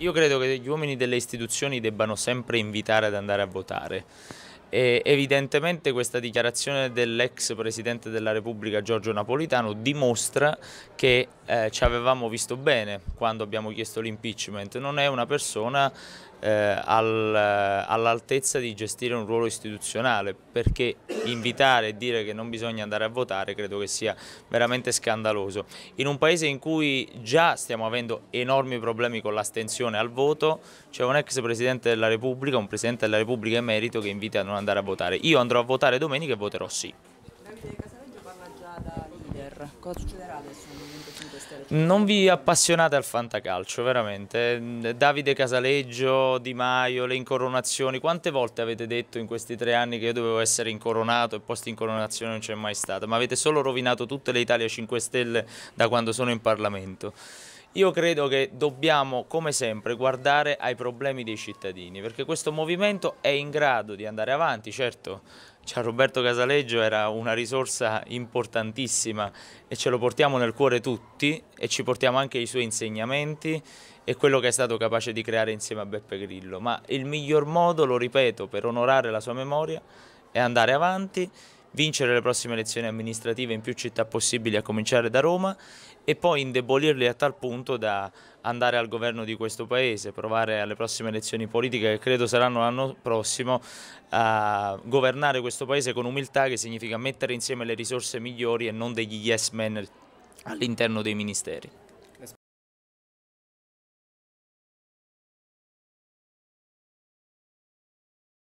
Io credo che gli uomini delle istituzioni debbano sempre invitare ad andare a votare. E evidentemente questa dichiarazione dell'ex Presidente della Repubblica Giorgio Napolitano dimostra che eh, ci avevamo visto bene quando abbiamo chiesto l'impeachment, non è una persona eh, al, eh, all'altezza di gestire un ruolo istituzionale perché invitare e dire che non bisogna andare a votare credo che sia veramente scandaloso. In un paese in cui già stiamo avendo enormi problemi con l'astensione al voto c'è un ex Presidente della Repubblica, un Presidente della Repubblica emerito che invita a non andare a votare. Io andrò a votare domenica e voterò sì. Davide Casaleggio parla già da leader. Cosa succederà adesso nel Movimento 5 Stelle? Non vi appassionate al fantacalcio, veramente. Davide Casaleggio, Di Maio, le incoronazioni. Quante volte avete detto in questi tre anni che io dovevo essere incoronato e post incoronazione non c'è mai stata? Ma avete solo rovinato tutte le Italia 5 Stelle da quando sono in Parlamento. Io credo che dobbiamo, come sempre, guardare ai problemi dei cittadini, perché questo movimento è in grado di andare avanti, certo. Cioè Roberto Casaleggio era una risorsa importantissima e ce lo portiamo nel cuore tutti e ci portiamo anche i suoi insegnamenti e quello che è stato capace di creare insieme a Beppe Grillo. Ma il miglior modo, lo ripeto, per onorare la sua memoria è andare avanti vincere le prossime elezioni amministrative in più città possibili a cominciare da Roma e poi indebolirli a tal punto da andare al governo di questo paese, provare alle prossime elezioni politiche che credo saranno l'anno prossimo a governare questo paese con umiltà che significa mettere insieme le risorse migliori e non degli yes men all'interno dei ministeri.